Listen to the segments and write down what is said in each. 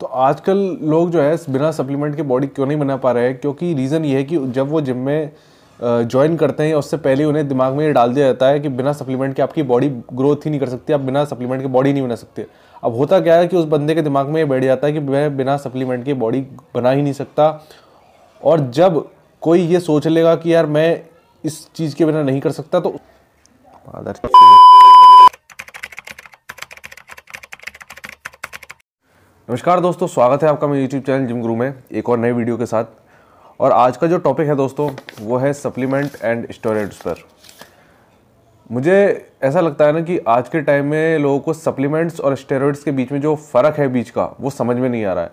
तो आजकल लोग जो है बिना सप्लीमेंट के बॉडी क्यों नहीं बना पा रहे हैं क्योंकि रीज़न ये है कि जब वो जिम में ज्वाइन करते हैं उससे पहले उन्हें दिमाग में ये डाल दिया जाता है कि बिना सप्लीमेंट के आपकी बॉडी ग्रोथ ही नहीं कर सकती आप बिना सप्लीमेंट के बॉडी नहीं बना सकते अब होता क्या है कि उस बंदे के दिमाग में ये बैठ जाता है कि मैं बिना सप्लीमेंट के बॉडी बना ही नहीं सकता और जब कोई ये सोच लेगा कि यार मैं इस चीज़ के बिना नहीं कर सकता तो नमस्कार दोस्तों स्वागत है आपका मेरे यूट्यूब चैनल जिम गुरु में एक और नए वीडियो के साथ और आज का जो टॉपिक है दोस्तों वो है सप्लीमेंट एंड स्टोरेड्स पर मुझे ऐसा लगता है ना कि आज के टाइम में लोगों को सप्लीमेंट्स और स्टेरॉइड्स के बीच में जो फ़र्क है बीच का वो समझ में नहीं आ रहा है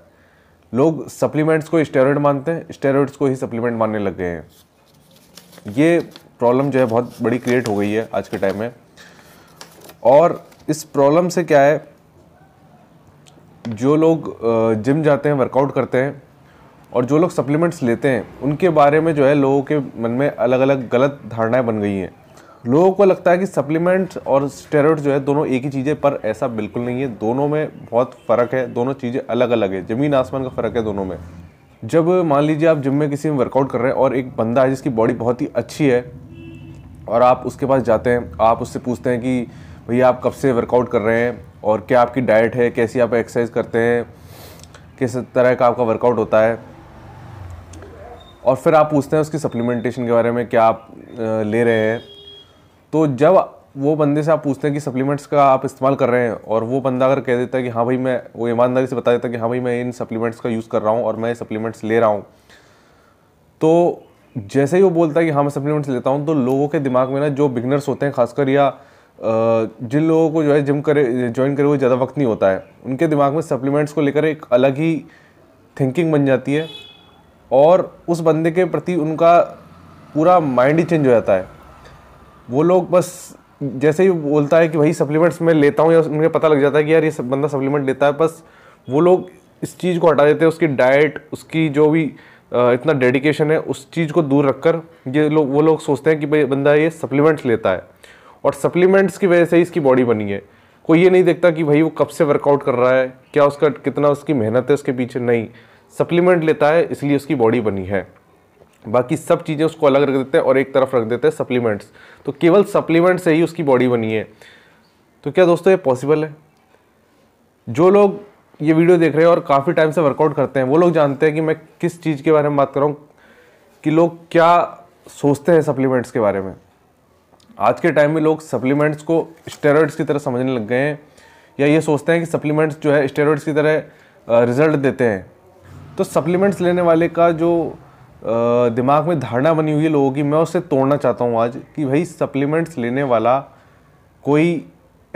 लोग सप्लीमेंट्स को स्टेरॉइड मानते हैं स्टेरॉइड्स को ही सप्लीमेंट मानने लग गए हैं ये प्रॉब्लम जो है बहुत बड़ी क्रिएट हो गई है आज के टाइम में और इस प्रॉब्लम से क्या है जो लोग जिम जाते हैं वर्कआउट करते हैं और जो लोग सप्लीमेंट्स लेते हैं उनके बारे में जो है लोगों के मन में अलग अलग गलत धारणाएं बन गई हैं लोगों को लगता है कि सप्लीमेंट्स और स्टेरॉइड्स जो है दोनों एक ही चीज़ है पर ऐसा बिल्कुल नहीं है दोनों में बहुत फ़र्क है दोनों चीज़ें अलग अलग है ज़मीन आसमान का फ़र्क है दोनों में जब मान लीजिए आप जिम में किसी में वर्कआउट कर रहे हैं और एक बंदा है जिसकी बॉडी बहुत ही अच्छी है और आप उसके पास जाते हैं आप उससे पूछते हैं कि भैया आप कब से वर्कआउट कर रहे हैं और क्या आपकी डाइट है कैसी आप एक्सरसाइज करते हैं किस तरह का आपका वर्कआउट होता है और फिर आप पूछते हैं उसकी सप्लीमेंटेशन के बारे में क्या आप ले रहे हैं तो जब वो बंदे से आप पूछते हैं कि सप्लीमेंट्स का आप इस्तेमाल कर रहे हैं और वो बंदा अगर कह देता है कि हाँ भाई मैं वो ईमानदारी से बता देता है कि हाँ भाई मैं इन सप्लीमेंट्स का यूज़ कर रहा हूँ और मैं सप्लीमेंट्स ले रहा हूँ तो जैसे ही वो बोलता है कि हाँ मैं सप्लीमेंट्स लेता हूँ तो लोगों के दिमाग में ना जो बिगनर्स होते हैं खासकर या जिन लोगों को जो है जिम करे ज्वाइन करे हुए ज़्यादा वक्त नहीं होता है उनके दिमाग में सप्लीमेंट्स को लेकर एक अलग ही थिंकिंग बन जाती है और उस बंदे के प्रति उनका पूरा माइंड ही चेंज हो जाता है वो लोग बस जैसे ही बोलता है कि भाई सप्लीमेंट्स मैं लेता हूँ या उनके पता लग जाता है कि यार ये बंदा सप्लीमेंट लेता है बस वो लोग इस चीज़ को हटा देते हैं उसकी डाइट उसकी जो भी इतना डेडिकेशन है उस चीज़ को दूर रखकर ये लोग वो लोग सोचते हैं कि भाई बंदा ये सप्लीमेंट्स लेता है और सप्लीमेंट्स की वजह से ही इसकी बॉडी बनी है कोई ये नहीं देखता कि भाई वो कब से वर्कआउट कर रहा है क्या उसका कितना उसकी मेहनत है उसके पीछे नहीं सप्लीमेंट लेता है इसलिए उसकी बॉडी बनी है बाकी सब चीज़ें उसको अलग रख देते हैं और एक तरफ रख देते हैं सप्लीमेंट्स तो केवल सप्लीमेंट से ही उसकी बॉडी बनी है तो क्या दोस्तों ये पॉसिबल है जो लोग ये वीडियो देख रहे हैं और काफ़ी टाइम से वर्कआउट करते हैं वो लोग जानते हैं कि मैं किस चीज़ के बारे में बात कर रहा हूँ कि लोग क्या सोचते हैं सप्लीमेंट्स के बारे में आज के टाइम में लोग सप्लीमेंट्स को स्टेरॉइड्स की तरह समझने लग गए हैं या ये सोचते हैं कि सप्लीमेंट्स जो है स्टेरॉइड्स की तरह रिजल्ट देते हैं तो सप्लीमेंट्स लेने वाले का जो दिमाग में धारणा बनी हुई है लोगों की मैं उससे तोड़ना चाहता हूँ आज कि भाई सप्लीमेंट्स लेने वाला कोई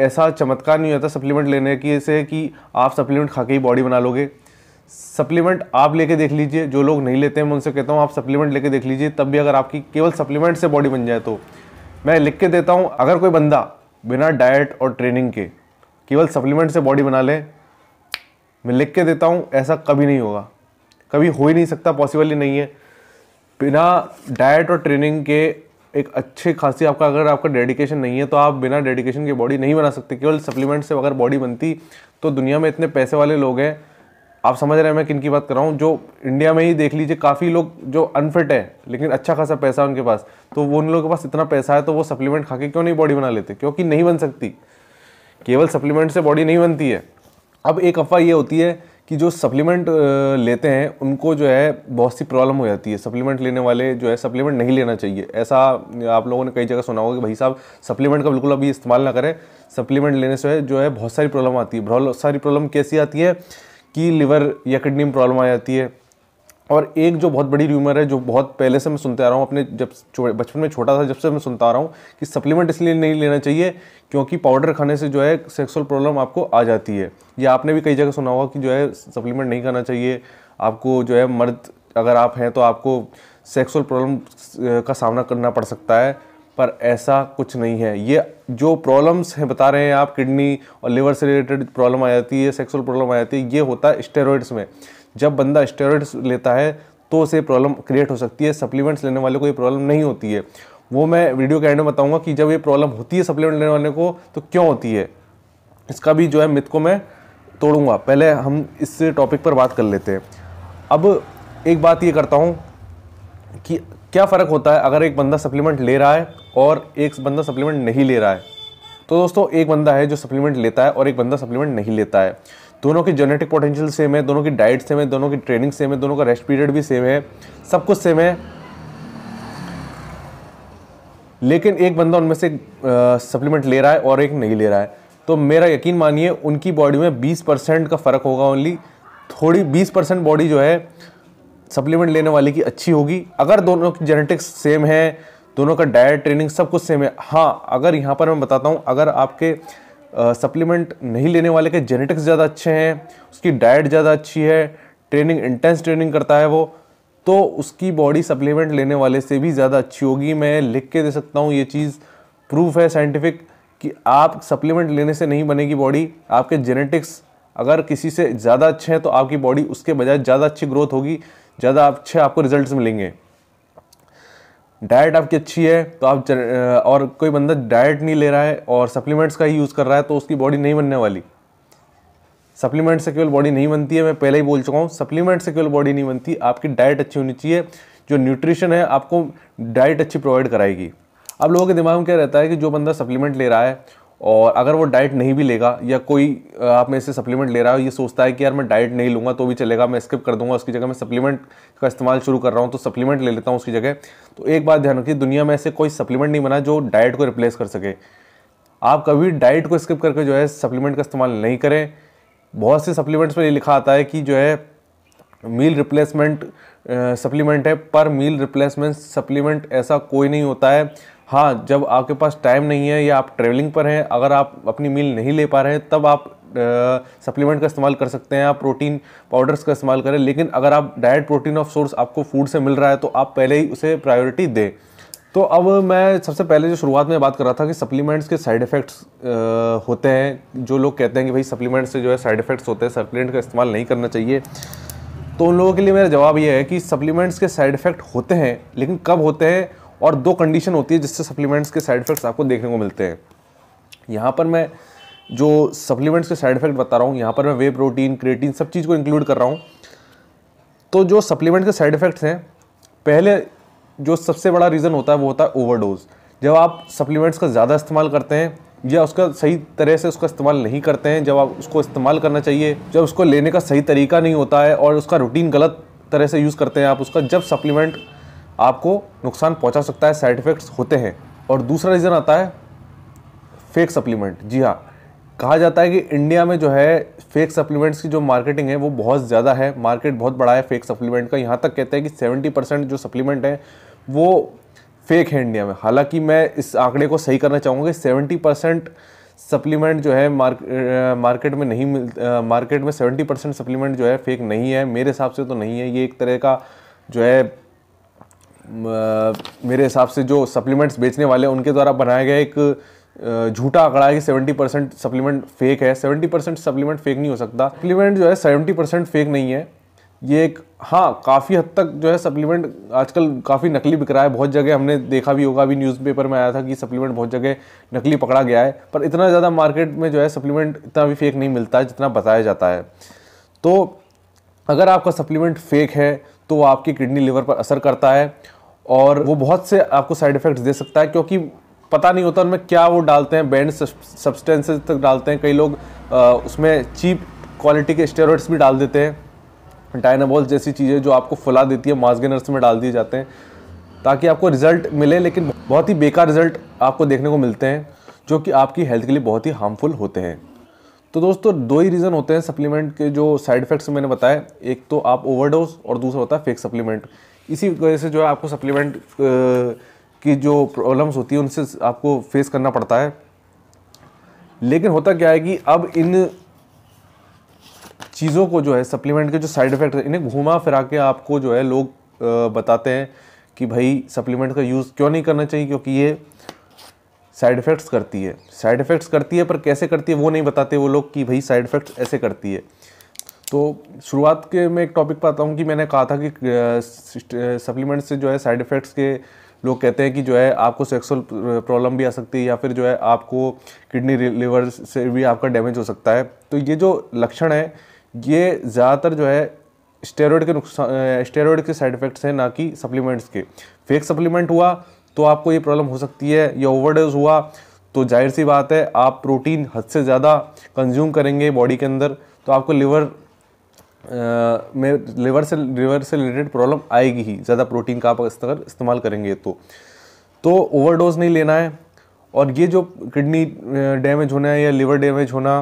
ऐसा चमत्कार नहीं होता सप्लीमेंट लेने की ऐसे कि आप सप्लीमेंट खा के ही बॉडी बना लोगे सप्लीमेंट आप लेके देख लीजिए जो लोग नहीं लेते हैं मैं उनसे कहता हूँ आप सप्लीमेंट लेके देख लीजिए तब भी अगर आपकी केवल सप्लीमेंट से बॉडी बन जाए तो मैं लिख के देता हूँ अगर कोई बंदा बिना डाइट और ट्रेनिंग के केवल सप्लीमेंट से बॉडी बना ले मैं लिख के देता हूँ ऐसा कभी नहीं होगा कभी हो ही नहीं सकता पॉसिबल ही नहीं है बिना डाइट और ट्रेनिंग के एक अच्छे खासी आपका अगर आपका डेडिकेशन नहीं है तो आप बिना डेडिकेशन के बॉडी नहीं बना सकते केवल सप्लीमेंट से अगर बॉडी बनती तो दुनिया में इतने पैसे वाले लोग हैं आप समझ रहे हैं मैं किन की बात कर रहा हूँ जो इंडिया में ही देख लीजिए काफ़ी लोग जो अनफिट है लेकिन अच्छा खासा पैसा है उनके पास तो वो उन लोगों के पास इतना पैसा है तो वो सप्लीमेंट खा के क्यों नहीं बॉडी बना लेते क्योंकि नहीं बन सकती केवल सप्लीमेंट से बॉडी नहीं बनती है अब एक अफवाह ये होती है कि जो सप्लीमेंट लेते हैं उनको जो है बहुत सी प्रॉब्लम हो जाती है सप्लीमेंट लेने वाले जो है सप्लीमेंट नहीं लेना चाहिए ऐसा आप लोगों ने कई जगह सुना होगा कि भाई साहब सप्लीमेंट का बिल्कुल अभी इस्तेमाल ना करें सप्लीमेंट लेने से जो है बहुत सारी प्रॉब्लम आती है बहुत सारी प्रॉब्लम कैसी आती है कि लिवर या किडनी में प्रॉब्लम आ जाती है और एक जो बहुत बड़ी र्यूमर है जो बहुत पहले से मैं सुनते आ रहा हूँ अपने जब बचपन में छोटा था जब से मैं सुनता आ रहा हूँ कि सप्लीमेंट इसलिए नहीं लेना चाहिए क्योंकि पाउडर खाने से जो है सेक्सुअल प्रॉब्लम आपको आ जाती है या आपने भी कई जगह सुना होगा कि जो है सप्लीमेंट नहीं खाना चाहिए आपको जो है मर्द अगर आप हैं तो आपको सेक्सुअल प्रॉब्लम का सामना करना पड़ सकता है पर ऐसा कुछ नहीं है ये जो प्रॉब्लम्स हैं बता रहे हैं आप किडनी और लीवर से रिलेटेड प्रॉब्लम आ जाती है सेक्सुअल प्रॉब्लम आ जाती है ये होता है स्टेरॉइड्स में जब बंदा स्टेरॉइड्स लेता है तो उसे प्रॉब्लम क्रिएट हो सकती है सप्लीमेंट्स लेने वाले को ये प्रॉब्लम नहीं होती है वो मैं वीडियो के एंड में बताऊंगा कि जब ये प्रॉब्लम होती है सप्लीमेंट लेने वाले को तो क्यों होती है इसका भी जो है मिथ को मैं तोड़ूंगा पहले हम इस टॉपिक पर बात कर लेते हैं अब एक बात ये करता हूँ कि क्या फ़र्क होता है अगर एक बंदा सप्लीमेंट ले रहा है और एक बंदा सप्लीमेंट नहीं ले रहा है तो दोस्तों एक बंदा है जो सप्लीमेंट लेता है और एक बंदा सप्लीमेंट नहीं लेता है दोनों की जेनेटिक पोटेंशियल सेम है दोनों की डाइट सेम है दोनों की ट्रेनिंग सेम है दोनों का रेस्ट पीरियड भी सेम है सब कुछ सेम है लेकिन एक बंदा उनमें से सप्लीमेंट ले रहा है और एक नहीं ले रहा है तो मेरा यकीन मानिए उनकी बॉडी में 20 परसेंट का फ़र्क होगा ओनली थोड़ी 20 परसेंट बॉडी जो है सप्लीमेंट लेने वाले की अच्छी होगी अगर दोनों की जेनेटिक्स सेम है दोनों का डाइट ट्रेनिंग सब कुछ सेम है हाँ अगर यहाँ पर मैं बताता हूँ अगर आपके सप्लीमेंट नहीं लेने वाले के जेनेटिक्स ज़्यादा अच्छे हैं उसकी डाइट ज़्यादा अच्छी है ट्रेनिंग इंटेंस ट्रेनिंग करता है वो तो उसकी बॉडी सप्लीमेंट लेने वाले से भी ज़्यादा अच्छी होगी मैं लिख के दे सकता हूँ ये चीज़ प्रूफ है साइंटिफिक कि आप सप्लीमेंट लेने से नहीं बनेगी बॉडी आपके जेनेटिक्स अगर किसी से ज़्यादा अच्छे हैं तो आपकी बॉडी उसके बजाय ज़्यादा अच्छी ग्रोथ होगी ज़्यादा अच्छे आपको रिजल्ट्स मिलेंगे डाइट आपकी अच्छी है तो आप और कोई बंदा डाइट नहीं ले रहा है और सप्लीमेंट्स का ही यूज़ कर रहा है तो उसकी बॉडी नहीं बनने वाली सप्लीमेंट से केवल बॉडी नहीं बनती है मैं पहले ही बोल चुका हूँ सप्लीमेंट से केवल बॉडी नहीं बनती आपकी डाइट अच्छी होनी चाहिए जो न्यूट्रिशन है आपको डाइट अच्छी प्रोवाइड कराएगी अब लोगों के दिमाग में क्या रहता है कि जो बंदा सप्लीमेंट ले रहा है और अगर वो डाइट नहीं भी लेगा या कोई आप में से सप्लीमेंट ले रहा हो ये सोचता है कि यार मैं डाइट नहीं लूँगा तो भी चलेगा मैं स्किप कर दूंगा उसकी जगह मैं सप्लीमेंट का इस्तेमाल शुरू कर रहा हूँ तो सप्लीमेंट ले लेता हूँ उसकी जगह तो एक बात ध्यान रखिए दुनिया में ऐसे कोई सप्लीमेंट नहीं बना जो डाइट को रिप्लेस कर सके आप कभी डाइट को स्किप करके जो है सप्लीमेंट का इस्तेमाल नहीं करें बहुत से सप्लीमेंट्स में ये लिखा आता है कि जो है मील रिप्लेसमेंट सप्लीमेंट है पर मील रिप्लेसमेंट सप्लीमेंट ऐसा कोई नहीं होता है हाँ जब आपके पास टाइम नहीं है या आप ट्रैवलिंग पर हैं अगर आप अपनी मील नहीं ले पा रहे हैं तब आप सप्लीमेंट का इस्तेमाल कर सकते हैं आप प्रोटीन पाउडर्स का इस्तेमाल करें लेकिन अगर आप डायरेक्ट प्रोटीन ऑफ सोर्स आपको फूड से मिल रहा है तो आप पहले ही उसे प्रायोरिटी दें तो अब मैं सबसे पहले जो शुरुआत में बात कर रहा था कि सप्लीमेंट्स के साइड इफ़ेक्ट्स होते हैं जो लोग कहते हैं कि भाई सप्लीमेंट्स से जो है साइड इफ़ेक्ट्स होते हैं सप्लीमेंट का इस्तेमाल नहीं करना चाहिए तो उन लोगों के लिए मेरा जवाब यह है कि सप्लीमेंट्स के साइड इफ़ेक्ट होते हैं लेकिन कब होते हैं और दो कंडीशन होती है जिससे सप्लीमेंट्स के साइड इफेक्ट्स आपको देखने को मिलते हैं यहाँ पर मैं जो सप्लीमेंट्स के साइड इफेक्ट बता रहा हूँ यहाँ पर मैं वे प्रोटीन क्रेटीन सब चीज़ को इंक्लूड कर रहा हूँ तो जो सप्लीमेंट के साइड इफेक्ट्स हैं पहले जो सबसे बड़ा रीज़न होता है वो होता है ओवरडोज जब आप सप्लीमेंट्स का ज़्यादा इस्तेमाल करते हैं या उसका सही तरह से उसका इस्तेमाल नहीं करते हैं जब आप उसको इस्तेमाल करना चाहिए जब उसको लेने का सही तरीका नहीं होता है और उसका रूटीन गलत तरह से यूज़ करते हैं आप उसका जब सप्लीमेंट आपको नुकसान पहुंचा सकता है साइड इफ़ेक्ट्स होते हैं और दूसरा रीज़न आता है फेक सप्लीमेंट जी हाँ कहा जाता है कि इंडिया में जो है फेक सप्लीमेंट्स की जो मार्केटिंग है वो बहुत ज़्यादा है मार्केट बहुत बड़ा है फेक सप्लीमेंट का यहाँ तक कहते हैं कि सेवेंटी परसेंट जो सप्लीमेंट है वो फेक है इंडिया में हालांकि मैं इस आंकड़े को सही करना चाहूँगा कि सेवेंटी परसेंट सप्लीमेंट जो है मार्क मार्केट में नहीं मिल मार्केट में सेवेंटी परसेंट सप्लीमेंट जो है फेक नहीं है मेरे हिसाब से तो नहीं है ये एक तरह का जो है मेरे हिसाब से जो सप्लीमेंट्स बेचने वाले उनके द्वारा बनाया गया एक झूठा आंकड़ा है कि 70 परसेंट सप्लीमेंट फेक है 70 परसेंट सप्लीमेंट फेक नहीं हो सकता सप्लीमेंट जो है 70 परसेंट फेक नहीं है ये एक हाँ काफ़ी हद तक जो है सप्लीमेंट आजकल काफ़ी नकली बिक रहा है बहुत जगह हमने देखा भी होगा अभी न्यूज़पेपर में आया था कि सप्लीमेंट बहुत जगह नकली पकड़ा गया है पर इतना ज़्यादा मार्केट में जो है सप्लीमेंट इतना भी फेक नहीं मिलता है जितना बताया जाता है तो अगर आपका सप्लीमेंट फेक है तो आपकी किडनी लिवर पर असर करता है और वो बहुत से आपको साइड इफ़ेक्ट्स दे सकता है क्योंकि पता नहीं होता उनमें क्या वो डालते हैं बैंड सब्सटेंसेस तक डालते हैं कई लोग आ, उसमें चीप क्वालिटी के स्टेरॉइड्स भी डाल देते हैं डायनाबॉल जैसी चीज़ें जो आपको फुला देती है मास्गेनर्स में डाल दिए जाते हैं ताकि आपको रिज़ल्ट मिले लेकिन बहुत ही बेकार रिज़ल्ट आपको देखने को मिलते हैं जो कि आपकी हेल्थ के लिए बहुत ही हार्मफुल होते हैं तो दोस्तों दो ही रीज़न होते हैं सप्लीमेंट के जो साइड इफेक्ट्स मैंने बताया एक तो आप ओवरडोज और दूसरा होता है फेक सप्लीमेंट इसी वजह से जो है आपको सप्लीमेंट की जो प्रॉब्लम्स होती हैं उनसे आपको फेस करना पड़ता है लेकिन होता क्या है कि अब इन चीज़ों को जो है सप्लीमेंट के जो साइड इफ़ेक्ट इन्हें घुमा फिरा के आपको जो है लोग बताते हैं कि भाई सप्लीमेंट का यूज़ क्यों नहीं करना चाहिए क्योंकि ये साइड इफ़ेक्ट्स करती है साइड इफ़ेक्ट्स करती है पर कैसे करती है वो नहीं बताते वो लोग कि भाई साइड इफ़ेक्ट्स ऐसे करती है तो शुरुआत के मैं एक टॉपिक पाता हूँ कि मैंने कहा था कि सप्लीमेंट्स से जो है साइड इफ़ेक्ट्स के लोग कहते हैं कि जो है आपको सेक्सुअल प्रॉब्लम भी आ सकती है या फिर जो है आपको किडनी लिवर से भी आपका डैमेज हो सकता है तो ये जो लक्षण है ये ज़्यादातर जो है स्टेरॉयड के नुकसान स्टेरॉयड के साइड इफ़ेक्ट्स हैं ना कि सप्लीमेंट्स के फेक सप्लीमेंट हुआ तो आपको ये प्रॉब्लम हो सकती है या ओवरडोज हुआ तो जाहिर सी बात है आप प्रोटीन हद से ज़्यादा कंज्यूम करेंगे बॉडी के अंदर तो आपको लिवर में लिवर से लिवर से रिलेटेड प्रॉब्लम आएगी ही ज़्यादा प्रोटीन का आप तरह इस्तेमाल करेंगे तो तो ओवरडोज नहीं लेना है और ये जो किडनी डैमेज होना है या लिवर डैमेज होना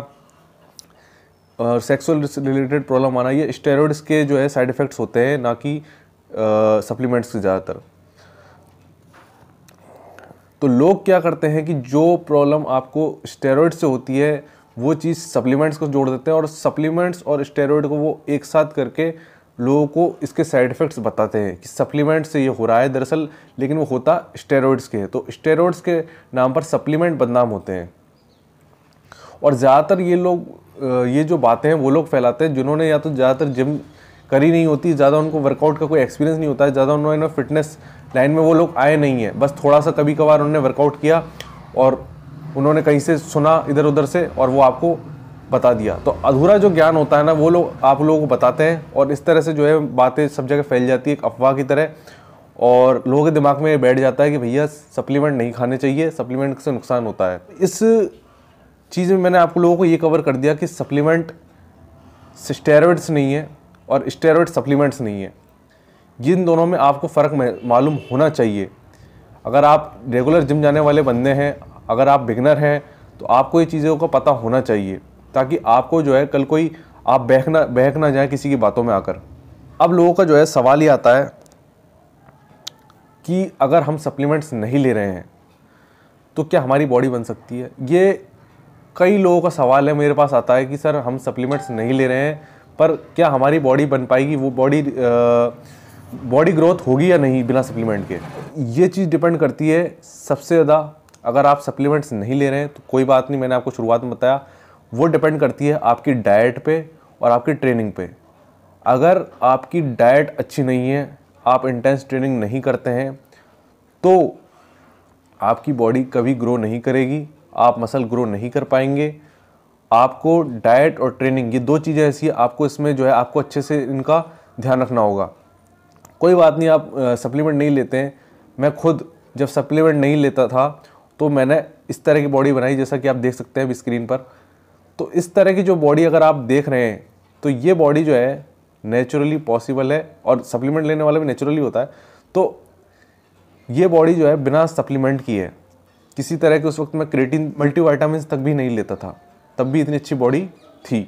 और सेक्सुअल रिलेटेड प्रॉब्लम आना ये स्टेरॉइड्स के जो है साइड इफ़ेक्ट्स होते हैं ना कि सप्लीमेंट्स के ज़्यादातर तो लोग क्या करते हैं कि जो प्रॉब्लम आपको स्टेरॉयड से होती है वो चीज़ सप्लीमेंट्स को जोड़ देते हैं और सप्लीमेंट्स और स्टेरॉयड को वो एक साथ करके लोगों को इसके साइड इफ़ेक्ट्स बताते हैं कि सप्लीमेंट से ये हो रहा है दरअसल लेकिन वो होता स्टेरॉयड्स के है तो स्टेरॉयड्स के नाम पर सप्लीमेंट बदनाम होते हैं और ज़्यादातर ये लोग ये जो बातें हैं वो लोग फैलाते हैं जिन्होंने या तो ज़्यादातर जिम करी नहीं होती ज़्यादा उनको वर्कआउट का कोई एक्सपीरियंस नहीं होता है ज़्यादा उन्होंने फिटनेस लाइन में वो लोग आए नहीं है बस थोड़ा सा कभी कभार उन्होंने वर्कआउट किया और उन्होंने कहीं से सुना इधर उधर से और वो आपको बता दिया तो अधूरा जो ज्ञान होता है ना वो लोग आप लोगों को बताते हैं और इस तरह से जो है बातें सब जगह फैल जाती है एक अफवाह की तरह और लोगों के दिमाग में बैठ जाता है कि भैया सप्लीमेंट नहीं खाने चाहिए सप्लीमेंट से नुकसान होता है इस चीज़ में मैंने आप लोगों को ये कवर कर दिया कि सप्लीमेंट स्टेरॉइड्स नहीं है और स्टेरॉयड सप्लीमेंट्स नहीं है जिन दोनों में आपको फ़र्क मालूम होना चाहिए अगर आप रेगुलर जिम जाने वाले बंदे हैं अगर आप बिगनर हैं तो आपको ये चीज़ों का पता होना चाहिए ताकि आपको जो है कल कोई आप बहकना बहक ना जाए किसी की बातों में आकर अब लोगों का जो है सवाल ये आता है कि अगर हम सप्लीमेंट्स नहीं ले रहे हैं तो क्या हमारी बॉडी बन सकती है ये कई लोगों का सवाल है मेरे पास आता है कि सर हम सप्लीमेंट्स नहीं ले रहे हैं पर क्या हमारी बॉडी बन पाएगी वो बॉडी बॉडी ग्रोथ होगी या नहीं बिना सप्लीमेंट के ये चीज़ डिपेंड करती है सबसे ज़्यादा अगर आप सप्लीमेंट्स नहीं ले रहे हैं तो कोई बात नहीं मैंने आपको शुरुआत में बताया वो डिपेंड करती है आपकी डाइट पे और आपकी ट्रेनिंग पे अगर आपकी डाइट अच्छी नहीं है आप इंटेंस ट्रेनिंग नहीं करते हैं तो आपकी बॉडी कभी ग्रो नहीं करेगी आप मसल ग्रो नहीं कर पाएंगे आपको डाइट और ट्रेनिंग ये दो चीज़ें ऐसी आपको इसमें जो है आपको अच्छे से इनका ध्यान रखना होगा कोई बात नहीं आप सप्लीमेंट नहीं लेते हैं मैं खुद जब सप्लीमेंट नहीं लेता था तो मैंने इस तरह की बॉडी बनाई जैसा कि आप देख सकते हैं स्क्रीन पर तो इस तरह की जो बॉडी अगर आप देख रहे हैं तो ये बॉडी जो है नेचुरली पॉसिबल है और सप्लीमेंट लेने वाला भी नेचुरली होता है तो ये बॉडी जो है बिना सप्लीमेंट की है किसी तरह के उस वक्त मैं क्रेटिन मल्टीवाइटामस तक भी नहीं लेता था तब भी इतनी अच्छी बॉडी थी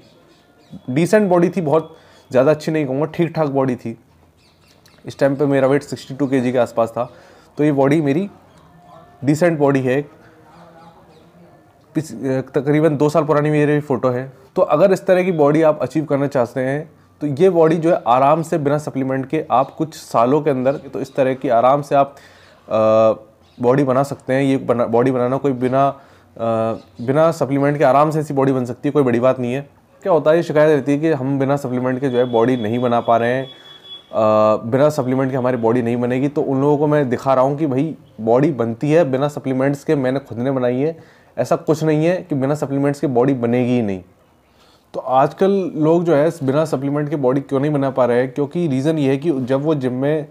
डिसेंट बॉडी थी बहुत ज़्यादा अच्छी नहीं कहूँगा ठीक ठाक बॉडी थी इस टाइम पे मेरा वेट 62 टू के आसपास था तो ये बॉडी मेरी डिसेंट बॉडी है तकरीबन दो साल पुरानी मेरी फ़ोटो है तो अगर इस तरह की बॉडी आप अचीव करना चाहते हैं तो ये बॉडी जो है आराम से बिना सप्लीमेंट के आप कुछ सालों के अंदर तो इस तरह की आराम से आप बॉडी बना सकते हैं ये बना बॉडी बनाना कोई बिना बिना सप्लीमेंट के आराम से ऐसी बॉडी बन सकती है कोई बड़ी बात नहीं है क्या होता है ये शिकायत रहती है कि हम बिना सप्लीमेंट के जो है बॉडी नहीं बना पा रहे हैं बिना सप्लीमेंट के हमारी बॉडी नहीं बनेगी तो उन लोगों को मैं दिखा रहा हूँ कि भाई बॉडी बनती है बिना सप्लीमेंट्स के मैंने खुद ने बनाई है ऐसा कुछ नहीं है कि बिना सप्लीमेंट्स के बॉडी बनेगी ही नहीं तो आजकल लोग जो है बिना सप्लीमेंट के बॉडी क्यों नहीं बना पा रहे हैं क्योंकि रीज़न ये है कि जब वो जिम में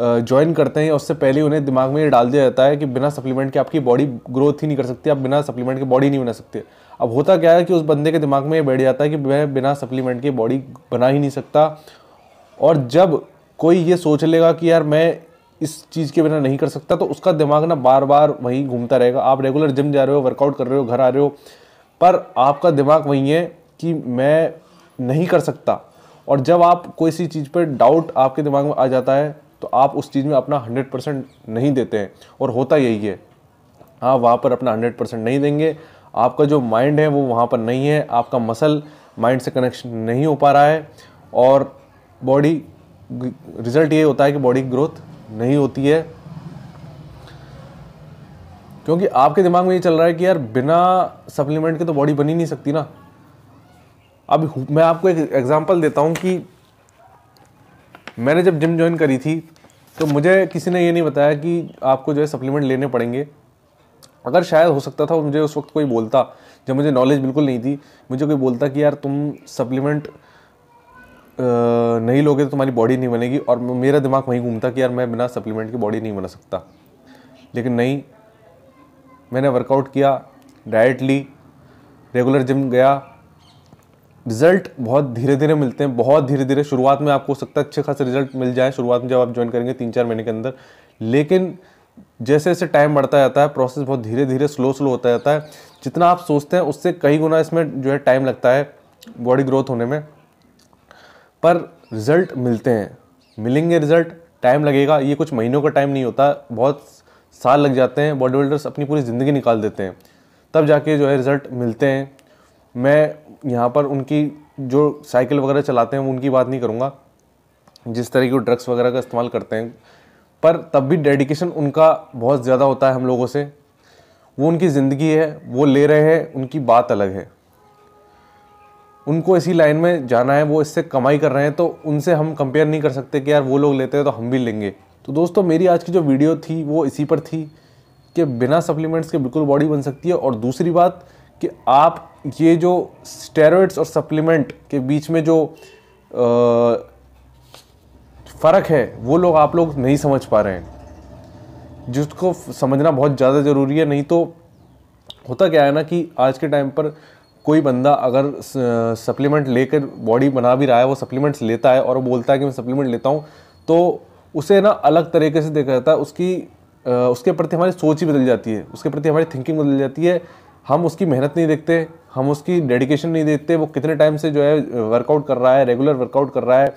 ज्वाइन करते हैं उससे पहले उन्हें दिमाग में ये डाल दिया जाता है कि बिना सप्लीमेंट के आपकी बॉडी ग्रोथ ही नहीं कर सकती आप बिना सप्लीमेंट के बॉडी नहीं बना सकते अब होता क्या है कि उस बंदे के दिमाग में ये बैठ जाता है कि मैं बिना सप्लीमेंट के बॉडी बना ही नहीं सकता और जब कोई ये सोच लेगा कि यार मैं इस चीज़ के बिना नहीं कर सकता तो उसका दिमाग ना बार बार वहीं घूमता रहेगा आप रेगुलर जिम जा रहे हो वर्कआउट कर रहे हो घर आ रहे हो पर आपका दिमाग वहीं है कि मैं नहीं कर सकता और जब आप कोई सी चीज़ पर डाउट आपके दिमाग में आ जाता है तो आप उस चीज़ में अपना हंड्रेड परसेंट नहीं देते हैं और होता यही है आप वहाँ पर अपना हंड्रेड परसेंट नहीं देंगे आपका जो माइंड है वो वहाँ पर नहीं है आपका मसल माइंड से कनेक्शन नहीं हो पा रहा है और बॉडी रिजल्ट ये होता है कि बॉडी ग्रोथ नहीं होती है क्योंकि आपके दिमाग में ये चल रहा है कि यार बिना सप्लीमेंट के तो बॉडी बनी नहीं सकती ना अब मैं आपको एक एग्जांपल देता हूँ कि मैंने जब जिम ज्वाइन करी थी तो मुझे किसी ने ये नहीं बताया कि आपको जो है सप्लीमेंट लेने पड़ेंगे अगर शायद हो सकता था मुझे उस वक्त कोई बोलता जब मुझे नॉलेज बिल्कुल नहीं थी मुझे कोई बोलता कि यार तुम सप्लीमेंट नहीं लोगे तो तुम्हारी बॉडी नहीं बनेगी और मेरा दिमाग वहीं घूमता कि यार मैं बिना सप्लीमेंट की बॉडी नहीं बना सकता लेकिन नहीं मैंने वर्कआउट किया डाइट ली रेगुलर जिम गया रिजल्ट बहुत धीरे धीरे मिलते हैं बहुत धीरे धीरे शुरुआत में आपको सकता है अच्छे खासे रिजल्ट मिल जाए शुरुआत में जब आप ज्वाइन करेंगे तीन चार महीने के अंदर लेकिन जैसे जैसे टाइम बढ़ता जाता है प्रोसेस बहुत धीरे धीरे स्लो स्लो होता जाता है जितना आप सोचते हैं उससे कई गुना इसमें जो है टाइम लगता है बॉडी ग्रोथ होने में पर रिज़ल्ट मिलते हैं मिलेंगे रिज़ल्ट टाइम लगेगा ये कुछ महीनों का टाइम नहीं होता बहुत साल लग जाते हैं बॉडी बिल्डर्स अपनी पूरी ज़िंदगी निकाल देते हैं तब जाके जो है रिज़ल्ट मिलते हैं मैं यहाँ पर उनकी जो साइकिल वगैरह चलाते हैं उनकी बात नहीं करूँगा जिस तरह की ड्रग्स वगैरह का इस्तेमाल करते हैं पर तब भी डेडिकेशन उनका बहुत ज़्यादा होता है हम लोगों से वो उनकी ज़िंदगी है वो ले रहे हैं उनकी बात अलग है उनको इसी लाइन में जाना है वो इससे कमाई कर रहे हैं तो उनसे हम कंपेयर नहीं कर सकते कि यार वो लोग लेते हैं तो हम भी लेंगे तो दोस्तों मेरी आज की जो वीडियो थी वो इसी पर थी कि बिना सप्लीमेंट्स के बिल्कुल बॉडी बन सकती है और दूसरी बात कि आप ये जो स्टेरॉइड्स और सप्लीमेंट के बीच में जो फ़र्क है वो लोग आप लोग नहीं समझ पा रहे हैं जिसको समझना बहुत ज़्यादा ज़रूरी है नहीं तो होता क्या है ना कि आज के टाइम पर कोई बंदा अगर सप्लीमेंट लेकर बॉडी बना भी रहा है वो सप्लीमेंट्स लेता है और वो बोलता है कि मैं सप्लीमेंट लेता हूँ तो उसे ना अलग तरीके से देखा जाता है उसकी उसके प्रति हमारी सोच ही बदल जाती है उसके प्रति हमारी थिंकिंग बदल जाती है हम उसकी मेहनत नहीं देखते हम उसकी डेडिकेशन नहीं देखते वो कितने टाइम से जो है वर्कआउट कर रहा है रेगुलर वर्कआउट कर रहा है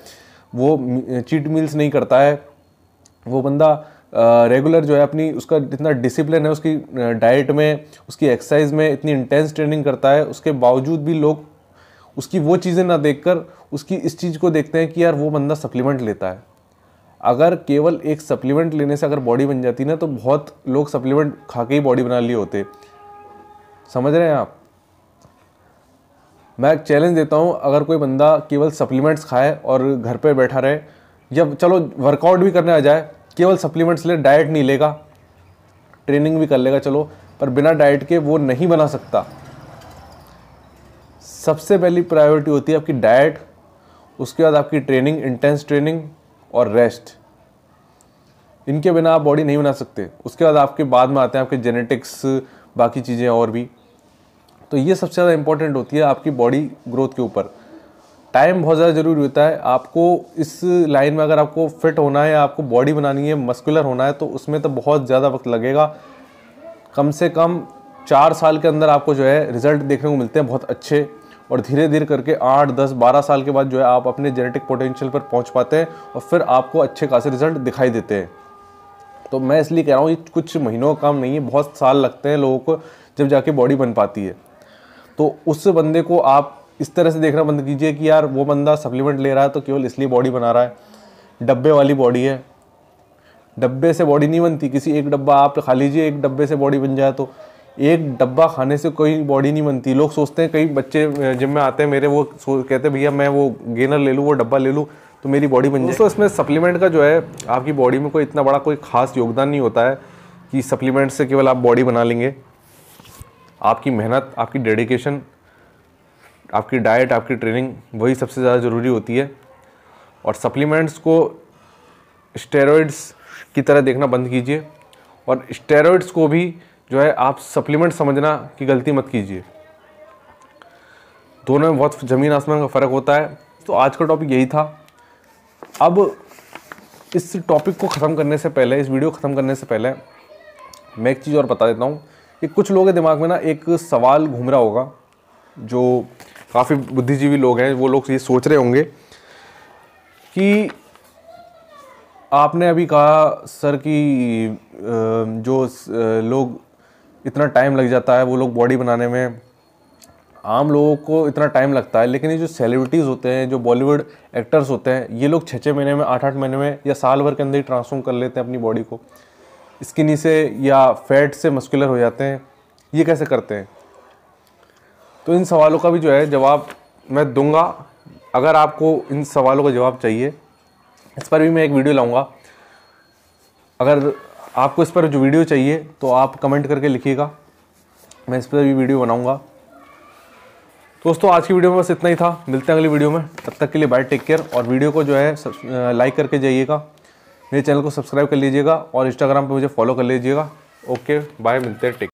वो चीट मील्स नहीं करता है वो बंदा रेगुलर जो है अपनी उसका जितना डिसिप्लिन है उसकी डाइट में उसकी एक्सरसाइज में इतनी इंटेंस ट्रेनिंग करता है उसके बावजूद भी लोग उसकी वो चीज़ें ना कर उसकी इस चीज़ को देखते हैं कि यार वो बंदा सप्लीमेंट लेता है अगर केवल एक सप्लीमेंट लेने से अगर बॉडी बन जाती ना तो बहुत लोग सप्लीमेंट खा के ही बॉडी बना लिए होते समझ रहे हैं आप मैं एक चैलेंज देता हूँ अगर कोई बंदा केवल सप्लीमेंट्स खाए और घर पर बैठा रहे या चलो वर्कआउट भी करने आ जाए केवल सप्लीमेंट्स ले डाइट नहीं लेगा ट्रेनिंग भी कर लेगा चलो पर बिना डाइट के वो नहीं बना सकता सबसे पहली प्रायोरिटी होती है आपकी डाइट उसके बाद आपकी ट्रेनिंग इंटेंस ट्रेनिंग और रेस्ट इनके बिना आप बॉडी नहीं बना सकते उसके बाद आपके बाद में आते हैं आपके जेनेटिक्स बाकी चीज़ें और भी तो ये सबसे ज़्यादा इंपॉर्टेंट होती है आपकी बॉडी ग्रोथ के ऊपर टाइम बहुत ज़्यादा ज़रूरी होता है आपको इस लाइन में अगर आपको फिट होना है आपको बॉडी बनानी है मस्कुलर होना है तो उसमें तो बहुत ज़्यादा वक्त लगेगा कम से कम चार साल के अंदर आपको जो है रिजल्ट देखने को मिलते हैं बहुत अच्छे और धीरे धीरे करके आठ दस बारह साल के बाद जो है आप अपने जेनेटिक पोटेंशियल पर पहुंच पाते हैं और फिर आपको अच्छे खासे रिजल्ट दिखाई देते हैं तो मैं इसलिए कह रहा हूँ ये कुछ महीनों का काम नहीं है बहुत साल लगते हैं लोगों को जब जाके बॉडी बन पाती है तो उस बंदे को आप इस तरह से देखना बंद कीजिए कि यार वो बंदा सप्लीमेंट ले रहा है तो केवल इसलिए बॉडी बना रहा है डब्बे वाली बॉडी है डब्बे से बॉडी नहीं बनती किसी एक डब्बा आप खा लीजिए एक डब्बे से बॉडी बन जाए तो एक डब्बा खाने से कोई बॉडी नहीं बनती लोग सोचते हैं कई बच्चे जिम में आते हैं मेरे वो कहते हैं भैया मैं वो गेनर ले लूँ वो डब्बा ले लूँ तो मेरी बॉडी बन जाए तो इसमें सप्लीमेंट का जो है आपकी बॉडी में कोई इतना बड़ा कोई खास योगदान नहीं होता है कि सप्लीमेंट से केवल आप बॉडी बना लेंगे आपकी मेहनत आपकी डेडिकेशन आपकी डाइट आपकी ट्रेनिंग वही सबसे ज़्यादा ज़रूरी होती है और सप्लीमेंट्स को स्टेरॉइड्स की तरह देखना बंद कीजिए और स्टेरॉइड्स को भी जो है आप सप्लीमेंट समझना की गलती मत कीजिए दोनों में बहुत ज़मीन आसमान का फ़र्क होता है तो आज का टॉपिक यही था अब इस टॉपिक को ख़त्म करने से पहले इस वीडियो को ख़त्म करने से पहले मैं एक चीज़ और बता देता हूँ कि कुछ लोगों के दिमाग में ना एक सवाल घूम रहा होगा जो काफ़ी बुद्धिजीवी लोग हैं वो लोग ये सोच रहे होंगे कि आपने अभी कहा सर कि जो लोग इतना टाइम लग जाता है वो लोग बॉडी बनाने में आम लोगों को इतना टाइम लगता है लेकिन ये जो सेलिब्रिटीज़ होते हैं जो बॉलीवुड एक्टर्स होते हैं ये लोग छः छः महीने में आठ आठ महीने में या साल भर के अंदर ही ट्रांसफॉर्म कर लेते हैं अपनी बॉडी को स्किनी से या फैट से मस्कुलर हो जाते हैं ये कैसे करते हैं तो इन सवालों का भी जो है जवाब मैं दूंगा अगर आपको इन सवालों का जवाब चाहिए इस पर भी मैं एक वीडियो लाऊंगा अगर आपको इस पर जो वीडियो चाहिए तो आप कमेंट करके लिखिएगा मैं इस पर भी वीडियो बनाऊंगा दोस्तों आज की वीडियो में बस इतना ही था मिलते हैं अगली वीडियो में तब तक के लिए बाय टेक केयर और वीडियो को जो है लाइक करके जाइएगा मेरे चैनल को सब्सक्राइब कर लीजिएगा और इंस्टाग्राम पर मुझे फॉलो कर लीजिएगा ओके बाय मिलते हैं टेक